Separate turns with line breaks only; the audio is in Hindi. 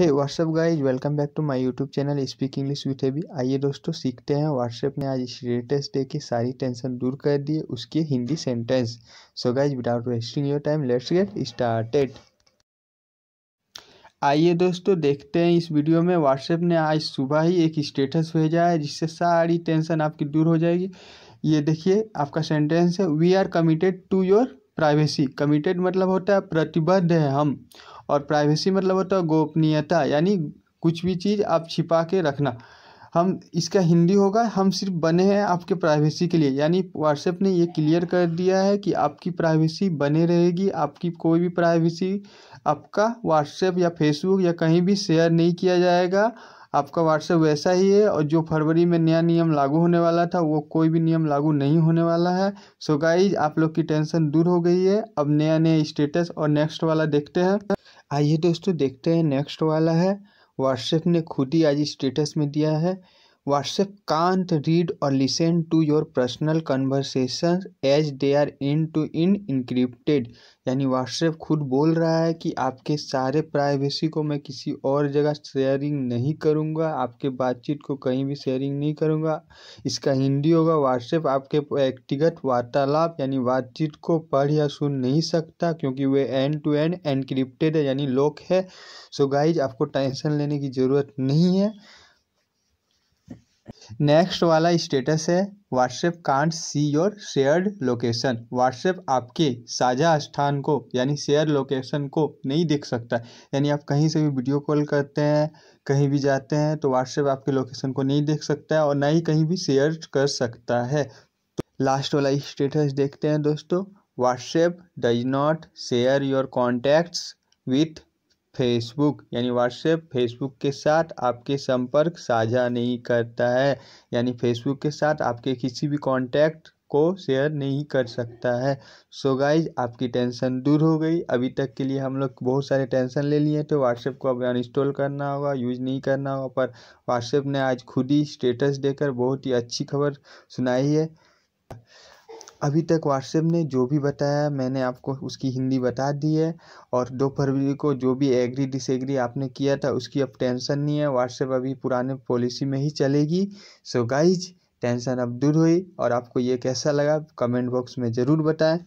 hey what's up guys welcome back to my YouTube channel speak English with हेबी आइए दोस्तों सीखते हैं व्हाट्सएप ने आज इस लेटेस्ट डे की सारी टेंशन दूर कर दिए उसके Hindi sentence so guys without wasting your time let's get started आइए दोस्तों देखते हैं इस वीडियो में व्हाट्सएप ने आज सुबह ही एक स्टेटस भेजा है जिससे सारी टेंशन आपकी दूर हो जाएगी ये देखिए आपका सेंटेंस है we are committed to your privacy committed मतलब होता है प्रतिबद्ध है हम और प्राइवेसी मतलब होता है गोपनीयता यानी कुछ भी चीज़ आप छिपा के रखना हम इसका हिंदी होगा हम सिर्फ बने हैं आपके प्राइवेसी के लिए यानी व्हाट्सएप ने ये क्लियर कर दिया है कि आपकी प्राइवेसी बने रहेगी आपकी कोई भी प्राइवेसी आपका व्हाट्सएप या फेसबुक या कहीं भी शेयर नहीं किया जाएगा आपका व्हाट्सएप वैसा ही है और जो फरवरी में नया नियम लागू होने वाला था वो कोई भी नियम लागू नहीं होने वाला है सो गाइज आप लोग की टेंशन दूर हो गई है अब नया नया स्टेटस और नेक्स्ट वाला देखते हैं आइए दोस्तों देखते हैं नेक्स्ट वाला है व्हाट्सएप ने खुद ही आज स्टेटस में दिया है व्हाट्सएप कांत रीड और listen to your personal conversation as they are end to end encrypted यानी व्हाट्सएप खुद बोल रहा है कि आपके सारे प्राइवेसी को मैं किसी और जगह शेयरिंग नहीं करूँगा आपके बातचीत को कहीं भी शेयरिंग नहीं करूँगा इसका हिंदी होगा व्हाट्सएप आपके व्यक्तिगत वार्तालाप यानी बातचीत को पढ़ या सुन नहीं सकता क्योंकि वे एंड टू एंड एनक्रिप्टेड है यानी लॉक है सो so गाइज आपको टेंशन लेने की ज़रूरत नहीं है नेक्स्ट वाला स्टेटस है WhatsApp can't see your shared location WhatsApp आपके साझा स्थान को यानी शेयर लोकेशन को नहीं देख सकता यानी आप कहीं से भी वीडियो कॉल करते हैं कहीं भी जाते हैं तो व्हाट्सएप आपके लोकेशन को नहीं देख सकता है और ना ही कहीं भी शेयर कर सकता है तो लास्ट वाला स्टेटस देखते हैं दोस्तों WhatsApp does not share your contacts with Facebook यानी व्हाट्सएप फेसबुक के साथ आपके संपर्क साझा नहीं करता है यानी फेसबुक के साथ आपके किसी भी कांटेक्ट को शेयर नहीं कर सकता है सो so गाइज आपकी टेंशन दूर हो गई अभी तक के लिए हम लोग बहुत सारे टेंशन ले लिए तो व्हाट्सएप को अब अनइंस्टॉल करना होगा यूज नहीं करना होगा पर व्हाट्सएप ने आज खुद ही स्टेटस देकर बहुत ही अच्छी खबर सुनाई है अभी तक व्हाट्सएप ने जो भी बताया मैंने आपको उसकी हिंदी बता दी है और दो फरवरी को जो भी एग्री डिसएग्री आपने किया था उसकी अब टेंशन नहीं है व्हाट्सएप अभी पुराने पॉलिसी में ही चलेगी सो गाइज टेंशन अब दूर हुई और आपको ये कैसा लगा कमेंट बॉक्स में ज़रूर बताएं